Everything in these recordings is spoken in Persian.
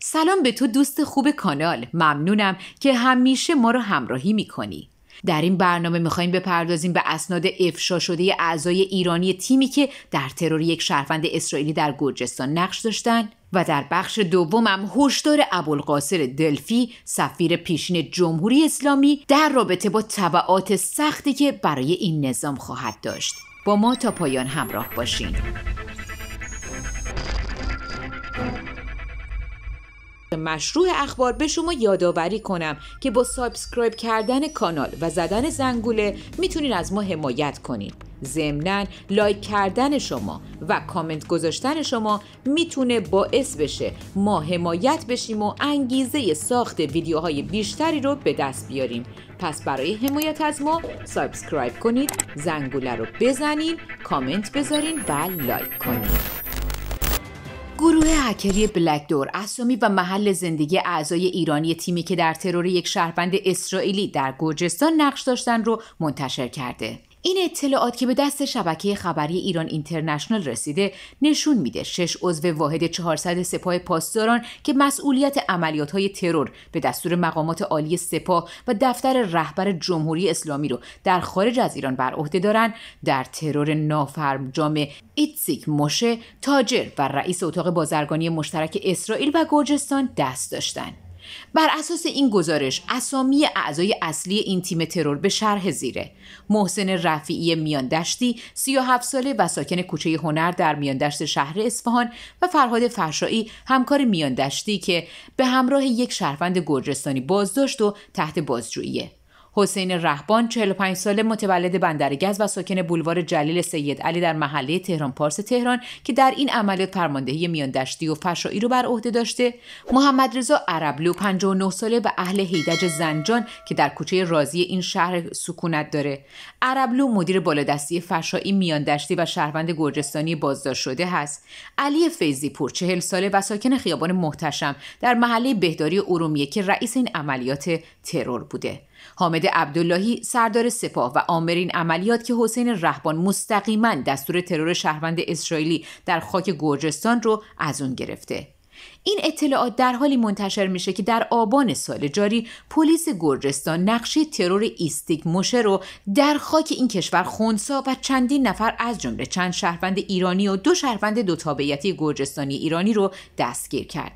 سلام به تو دوست خوب کانال ممنونم که همیشه ما رو همراهی میکنی در این برنامه میخوایم بپردازیم به اسناد افشا شده اعضای ایرانی تیمی که در ترور یک شهروند اسرائیلی در گرجستان نقش داشتن و در بخش دومم هشدار ابوالقاسر دلفی سفیر پیشین جمهوری اسلامی در رابطه با طبعات سختی که برای این نظام خواهد داشت با ما تا پایان همراه باشین مشروع اخبار به شما یادآوری کنم که با سابسکرایب کردن کانال و زدن زنگوله میتونین از ما حمایت کنین ضمنا لایک کردن شما و کامنت گذاشتن شما میتونه باعث بشه ما حمایت بشیم و انگیزه ساخت ویدیوهای بیشتری رو به دست بیاریم پس برای حمایت از ما سابسکرایب کنید زنگوله رو بزنین کامنت بذارین و لایک کنید گروه هکری بلک دور اسامی و محل زندگی اعضای ایرانی تیمی که در ترور یک شهروند اسرائیلی در گرجستان نقش داشتن رو منتشر کرده این اطلاعات که به دست شبکه خبری ایران اینترنشنال رسیده نشون میده شش عضو واحد 400 سپاه پاسداران که مسئولیت عملیات های ترور به دستور مقامات عالی سپاه و دفتر رهبر جمهوری اسلامی رو در خارج از ایران بر عهده دارند در ترور نافرم جامع ایتسیک موشه تاجر و رئیس اتاق بازرگانی مشترک اسرائیل و گرجستان دست داشتند بر اساس این گزارش اسامی اعضای اصلی این تیم ترور به شرح زیره محسن رفیعی میاندشتی 37 ساله و ساکن کوچه هنر در میاندشت شهر اصفهان و فرهاد فرشایی همکار میاندشتی که به همراه یک شهروند گرجستانی بازداشت و تحت بازجوییه حسین رهبان 45 ساله متولد بندرگز و ساکن بلوار جلیل سید علی در محله تهران پارس تهران که در این عملیات فرماندهی میان و فشایی رو بر عهده داشته محمد رضا عربلو 59 ساله و اهل هیدج زنجان که در کوچه رازی این شهر سکونت داره عربلو مدیر بالادستی فشایی میان و شهروند گرجستانی بازداشت شده است. علی فیزی پور 40 ساله و ساکن خیابان محتشم در محله بهداری ارومیه که رئیس این عملیات ترور بوده حامد عبداللهی سردار سپاه و آمرین عملیات که حسین رهبان مستقیما دستور ترور شهروند اسرائیلی در خاک گرجستان رو از اون گرفته این اطلاعات در حالی منتشر میشه که در آبان سال جاری پلیس گرجستان نقشه ترور ایستیک موشه رو در خاک این کشور خونسا و چندین نفر از جمله چند شهروند ایرانی و دو شهروند دو تابعیتی گرجستانی ایرانی رو دستگیر کرد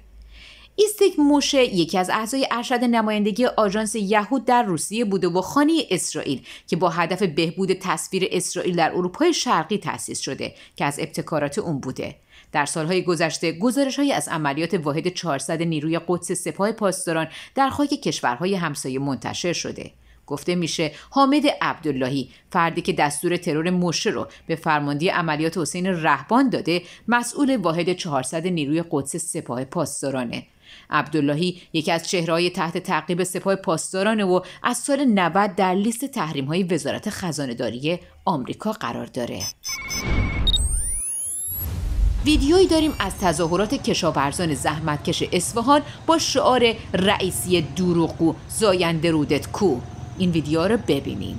ایستک موشه یکی از اعضای ارشد نمایندگی آژانس یهود در روسیه بوده و خانی اسرائیل که با هدف بهبود تصویر اسرائیل در اروپای شرقی تأسیس شده که از ابتکارات اون بوده در سالهای گذشته گزارشهایی از عملیات واحد 400 نیروی قدس سپاه پاسداران در خاک کشورهای همسایه منتشر شده گفته میشه حامد عبداللهی فردی که دستور ترور موشه رو به فرماندهی عملیات حسین رهبان داده مسئول واحد 400 نیروی قدس سپاه پاسدارانه عبداللهی یکی از های تحت تعقیب سپاه پاسدارانه و از سال 90 در لیست تحریم های وزارت خزانه داری آمریکا قرار داره. ویدیویی داریم از تظاهرات کشاورزان زحمتکش اصفهان با شعار رئیسی دروغگو زاینده رودت کو این ویدیو رو ببینین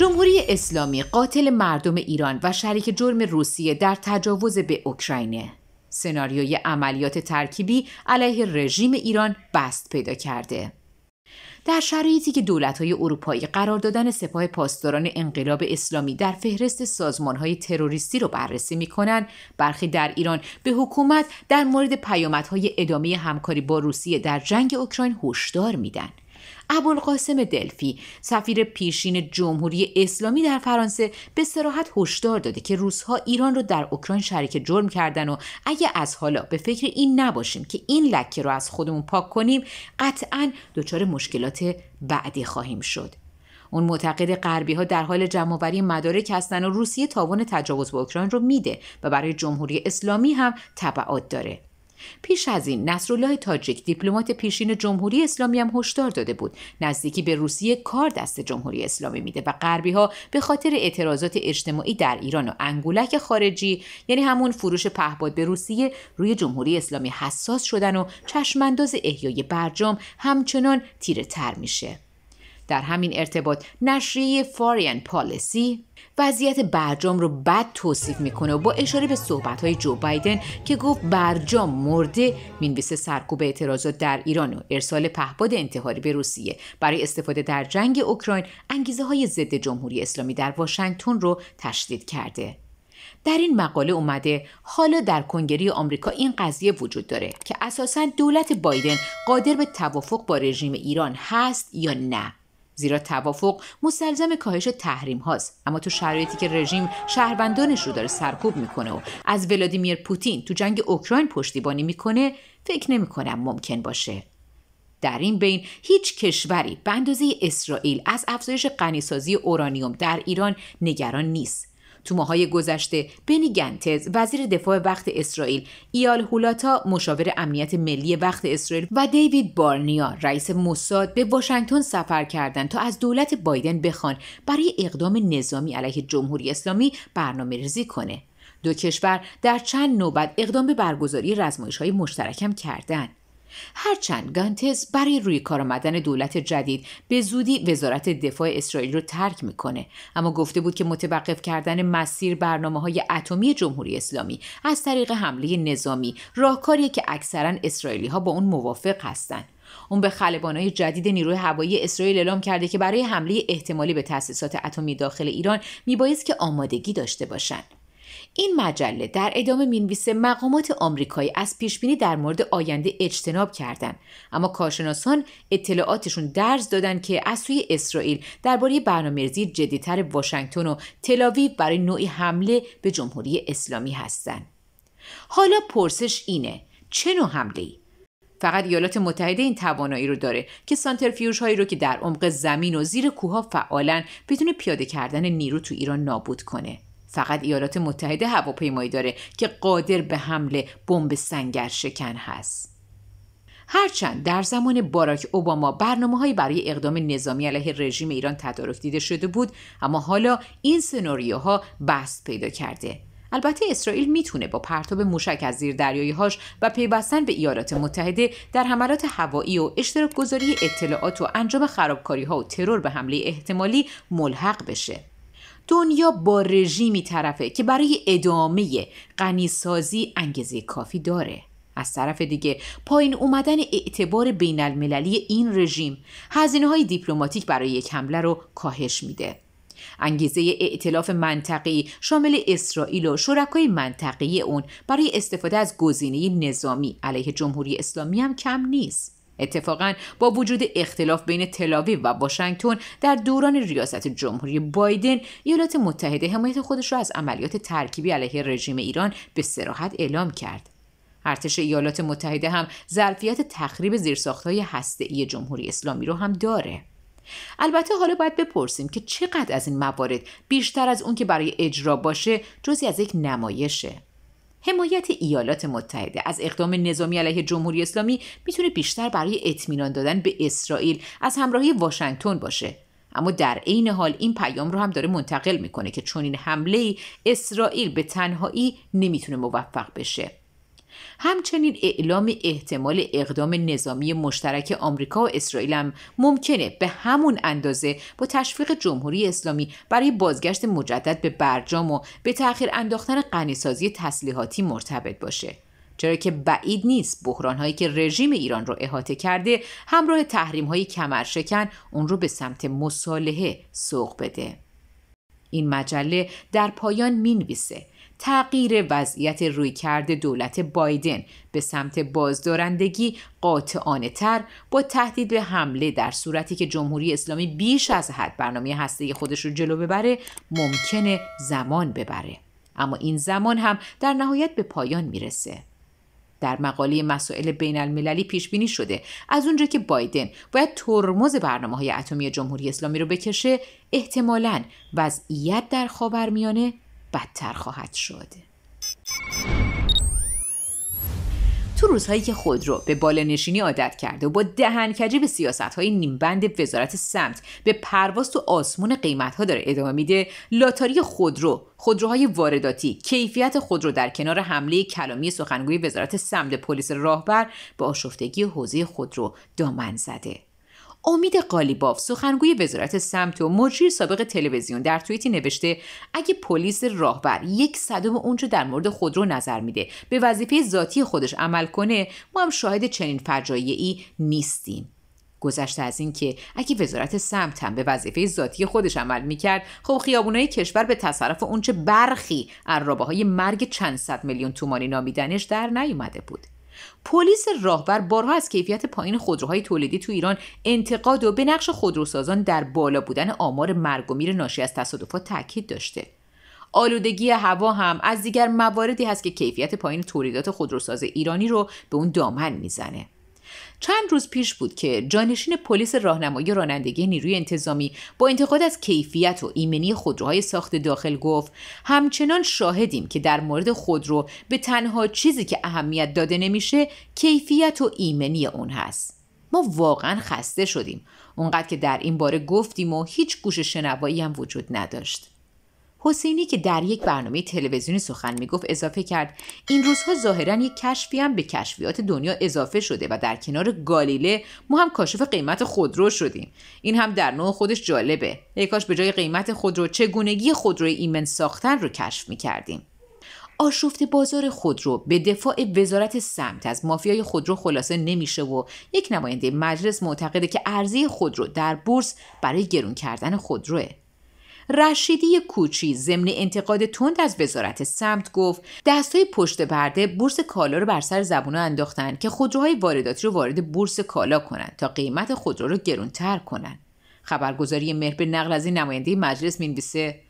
جمهوری اسلامی قاتل مردم ایران و شریک جرم روسیه در تجاوز به اوکراین سناریوی عملیات ترکیبی علیه رژیم ایران بست پیدا کرده در شرایطی که دولت‌های اروپایی قرار دادن سپاه پاسداران انقلاب اسلامی در فهرست سازمان‌های تروریستی را بررسی می‌کنند، برخی در ایران به حکومت در مورد پیامدهای ادامه همکاری با روسیه در جنگ اوکراین هشدار میدن. ابوالقاسم دلفی سفیر پیشین جمهوری اسلامی در فرانسه به سراحت هشدار داده که روسها ایران رو در اوکراین شریک جرم کردن و اگه از حالا به فکر این نباشیم که این لکه رو از خودمون پاک کنیم قطعا دچار مشکلات بعدی خواهیم شد اون معتقد غربی ها در حال جمعآوری مدارک هستن و روسیه تاوان تجاوز به اوکراین رو میده و برای جمهوری اسلامی هم تبعات داره پیش از این نصرالله تاجیک دیپلمات پیشین جمهوری اسلامی هم هشدار داده بود نزدیکی به روسیه کار دست جمهوری اسلامی میده و غربی ها به خاطر اعتراضات اجتماعی در ایران و انگولک خارجی یعنی همون فروش پهباد به روسیه روی جمهوری اسلامی حساس شدن و چشمانداز احیای برجام همچنان تیره تر میشه در همین ارتباط نشریه فارین پالیسی وضعیت برجام رو بد توصیف میکنه و با اشاره به صحبت های جو بایدن که گفت برجام مرده مینویسه سرکوب اعتراضات در ایران و ارسال پهپاد انتحاری به روسیه برای استفاده در جنگ اوکراین انگیزه های ضد جمهوری اسلامی در واشنگتن رو تشدید کرده در این مقاله اومده حالا در کنگره آمریکا این قضیه وجود داره که اساسا دولت بایدن قادر به توافق با رژیم ایران هست یا نه زیرا توافق مستلزم کاهش تحریم هاست اما تو شرایطی که رژیم شهروندانش رو داره سرکوب میکنه و از ولادیمیر پوتین تو جنگ اوکراین پشتیبانی میکنه فکر نمیکنم ممکن باشه در این بین هیچ کشوری به اندازه اسرائیل از افزایش غنیسازی اورانیوم در ایران نگران نیست تو ماهای گذشته بنی گنتز وزیر دفاع وقت اسرائیل ایال هولاتا مشاور امنیت ملی وقت اسرائیل و دیوید بارنیا رئیس موساد به واشنگتن سفر کردند تا از دولت بایدن بخوان برای اقدام نظامی علیه جمهوری اسلامی برنامه ریزی کنه دو کشور در چند نوبت اقدام به برگزاری رزمایش های مشترکم کردند هرچند گانتز برای روی کار آمدن دولت جدید به زودی وزارت دفاع اسرائیل رو ترک میکنه اما گفته بود که متوقف کردن مسیر برنامه های اتمی جمهوری اسلامی از طریق حمله نظامی راهکاریه که اکثرا اسرائیلی ها با اون موافق هستند اون به خلبانهای جدید نیروی هوایی اسرائیل اعلام کرده که برای حمله احتمالی به تأسیسات اتمی داخل ایران میبایست که آمادگی داشته باشند این مجله در ادامه مینویسه مقامات آمریکایی از پیشبینی در مورد آینده اجتناب کردند اما کارشناسان اطلاعاتشون درز دادن که از سوی اسرائیل درباره برنامه‌ریزی جدیتر واشنگتن و تلاویو برای نوعی حمله به جمهوری اسلامی هستند حالا پرسش اینه چه نوع حمله ای؟ فقط ایالات متحده این توانایی رو داره که سانترفیوژ هایی رو که در عمق زمین و زیر کوه ها فعالن بتونه پیاده کردن نیرو تو ایران نابود کنه. فقط ایالات متحده هواپیمایی داره که قادر به حمل بمب سنگر شکن هست هرچند در زمان باراک اوباما برنامه های برای اقدام نظامی علیه رژیم ایران تدارک دیده شده بود اما حالا این سناریوها بست پیدا کرده البته اسرائیل میتونه با پرتاب موشک از زیر دریایی هاش و پیوستن به ایالات متحده در حملات هوایی و اشتراک گذاری اطلاعات و انجام خرابکاری ها و ترور به حمله احتمالی ملحق بشه. دنیا با رژیمی طرفه که برای ادامه غنیسازی انگیزه کافی داره از طرف دیگه پایین اومدن اعتبار بین المللی این رژیم هزینه های دیپلماتیک برای یک حمله رو کاهش میده انگیزه ائتلاف منطقی شامل اسرائیل و شرکای منطقی اون برای استفاده از گزینه نظامی علیه جمهوری اسلامی هم کم نیست اتفاقا با وجود اختلاف بین تلاوی و واشنگتن در دوران ریاست جمهوری بایدن ایالات متحده حمایت خودش را از عملیات ترکیبی علیه رژیم ایران به سراحت اعلام کرد ارتش ایالات متحده هم ظرفیت تخریب زیرساختهای هسته‌ای جمهوری اسلامی رو هم داره البته حالا باید بپرسیم که چقدر از این موارد بیشتر از اون که برای اجرا باشه جزی از یک نمایشه حمایت ایالات متحده از اقدام نظامی علیه جمهوری اسلامی میتونه بیشتر برای اطمینان دادن به اسرائیل از همراهی واشنگتن باشه اما در عین حال این پیام رو هم داره منتقل میکنه که این حمله ای اسرائیل به تنهایی نمیتونه موفق بشه همچنین اعلام احتمال اقدام نظامی مشترک آمریکا و اسرائیل هم ممکنه به همون اندازه با تشویق جمهوری اسلامی برای بازگشت مجدد به برجام و به تأخیر انداختن غنیسازی تسلیحاتی مرتبط باشه چرا که بعید نیست بحران هایی که رژیم ایران رو احاطه کرده همراه تحریم های کمرشکن اون رو به سمت مصالحه سوق بده این مجله در پایان مینویسه، تغییر وضعیت رویکرد دولت بایدن به سمت بازدارندگی قاطعانه تر با تهدید به حمله در صورتی که جمهوری اسلامی بیش از حد برنامه هسته خودش رو جلو ببره ممکنه زمان ببره اما این زمان هم در نهایت به پایان میرسه در مقاله مسائل بین المللی پیش بینی شده از اونجا که بایدن باید ترمز برنامه های اتمی جمهوری اسلامی رو بکشه احتمالا وضعیت در خاورمیانه بدتر خواهد شد تو روزهایی که خود رو به نشینی عادت کرده و با دهنکجی به سیاست های نیمبند وزارت سمت به پرواز تو آسمون قیمت ها داره ادامه میده لاتاری خودرو خودروهای وارداتی کیفیت خودرو در کنار حمله کلامی سخنگوی وزارت سمت پلیس راهبر به آشفتگی حوزه خودرو دامن زده امید قالیباف سخنگوی وزارت سمت و مجری سابق تلویزیون در توییتی نوشته اگه پلیس راهبر یک صدم اونچه در مورد خودرو نظر میده به وظیفه ذاتی خودش عمل کنه ما هم شاهد چنین فجایعی نیستیم گذشته از این که اگه وزارت سمت هم به وظیفه ذاتی خودش عمل میکرد خب خیابونای کشور به تصرف اونچه برخی از های مرگ چند صد میلیون تومانی نامیدنش در نیومده بود پلیس راهبر بارها از کیفیت پایین خودروهای تولیدی تو ایران انتقاد و به نقش خودروسازان در بالا بودن آمار مرگ و میر ناشی از تصادفات تاکید داشته آلودگی هوا هم از دیگر مواردی هست که کیفیت پایین تولیدات خودروساز ایرانی رو به اون دامن میزنه چند روز پیش بود که جانشین پلیس راهنمایی رانندگی نیروی انتظامی با انتقاد از کیفیت و ایمنی خودروهای ساخت داخل گفت همچنان شاهدیم که در مورد خودرو به تنها چیزی که اهمیت داده نمیشه کیفیت و ایمنی اون هست ما واقعا خسته شدیم اونقدر که در این باره گفتیم و هیچ گوش شنوایی هم وجود نداشت حسینی که در یک برنامه تلویزیونی سخن میگفت اضافه کرد این روزها ظاهرا یک کشفی هم به کشفیات دنیا اضافه شده و در کنار گالیله ما هم کاشف قیمت خودرو شدیم این هم در نوع خودش جالبه ای کاش به جای قیمت خودرو چگونگی خودروی ایمن ساختن رو کشف میکردیم آشفت بازار خودرو به دفاع وزارت سمت از مافیای خودرو خلاصه نمیشه و یک نماینده مجلس معتقده که ارزی خودرو در بورس برای گرون کردن خودروه رشیدی کوچی ضمن انتقاد تند از وزارت سمت گفت دستای پشت پرده بورس کالا رو بر سر زبونا انداختن که خودروهای وارداتی رو وارد بورس کالا کنند تا قیمت خودرو رو گرونتر کنند خبرگزاری مهر به نقل از این نماینده مجلس مینویسه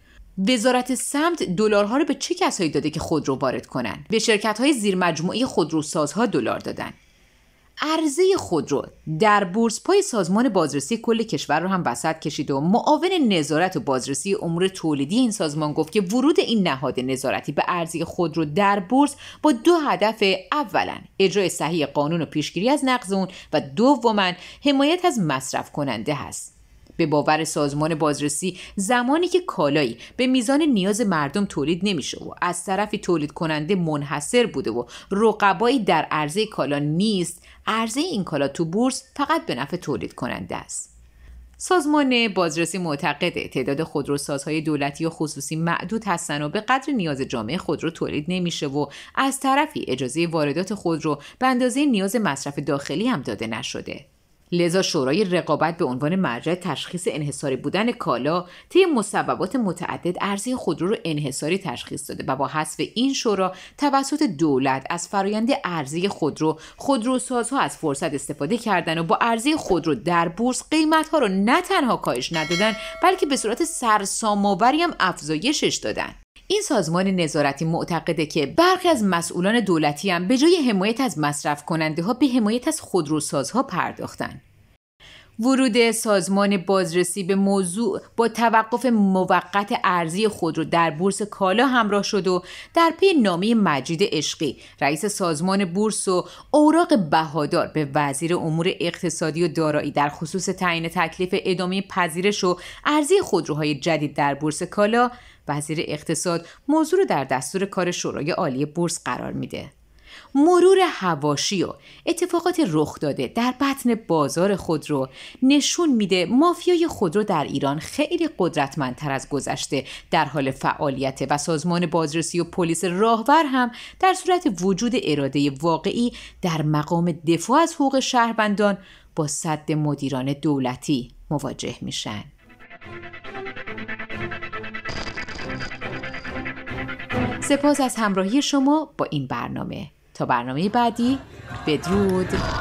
وزارت سمت دلارها رو به چه کسایی داده که خودرو وارد کنند به شرکت های زیرمجموعه خودروسازها دلار دادن عرضه خود رو در بورس پای سازمان بازرسی کل کشور رو هم وسط کشید و معاون نظارت و بازرسی امور تولیدی این سازمان گفت که ورود این نهاد نظارتی به عرضه خود رو در بورس با دو هدف اولا اجرای صحیح قانون و پیشگیری از نقض اون و دوما حمایت از مصرف کننده هست به باور سازمان بازرسی زمانی که کالایی به میزان نیاز مردم تولید نمیشه و از طرفی تولید کننده منحصر بوده و رقبایی در عرضه کالا نیست عرضه این کالا تو بورس فقط به نفع تولید کننده است سازمان بازرسی معتقده تعداد خودروسازهای دولتی و خصوصی معدود هستند و به قدر نیاز جامعه خودرو تولید نمیشه و از طرفی اجازه واردات خودرو به اندازه نیاز مصرف داخلی هم داده نشده لذا شورای رقابت به عنوان مرجع تشخیص انحصاری بودن کالا طی مسببات متعدد ارزی خودرو رو انحصاری تشخیص داده و با حذف این شورا توسط دولت از فرایند ارزی خودرو خودروسازها از فرصت استفاده کردن و با ارزی خودرو در بورس قیمت ها رو نه تنها کاهش ندادن بلکه به صورت سرسام‌آوری هم افزایشش دادن این سازمان نظارتی معتقده که برخی از مسئولان دولتی هم به جای حمایت از مصرف کننده ها به حمایت از خودروسازها پرداختند. ورود سازمان بازرسی به موضوع با توقف موقت ارزی خودرو در بورس کالا همراه شد و در پی نامه مجید عشقی رئیس سازمان بورس و اوراق بهادار به وزیر امور اقتصادی و دارایی در خصوص تعیین تکلیف ادامه پذیرش و ارزی خودروهای جدید در بورس کالا وزیر اقتصاد موضوع رو در دستور کار شورای عالی بورس قرار میده مرور هواشی و اتفاقات رخ داده در بطن بازار خودرو نشون میده مافیای خودرو در ایران خیلی قدرتمندتر از گذشته در حال فعالیت و سازمان بازرسی و پلیس راهور هم در صورت وجود اراده واقعی در مقام دفاع از حقوق شهروندان با صد مدیران دولتی مواجه میشن. سپاس از همراهی شما با این برنامه تو برنامه بعدی بدرود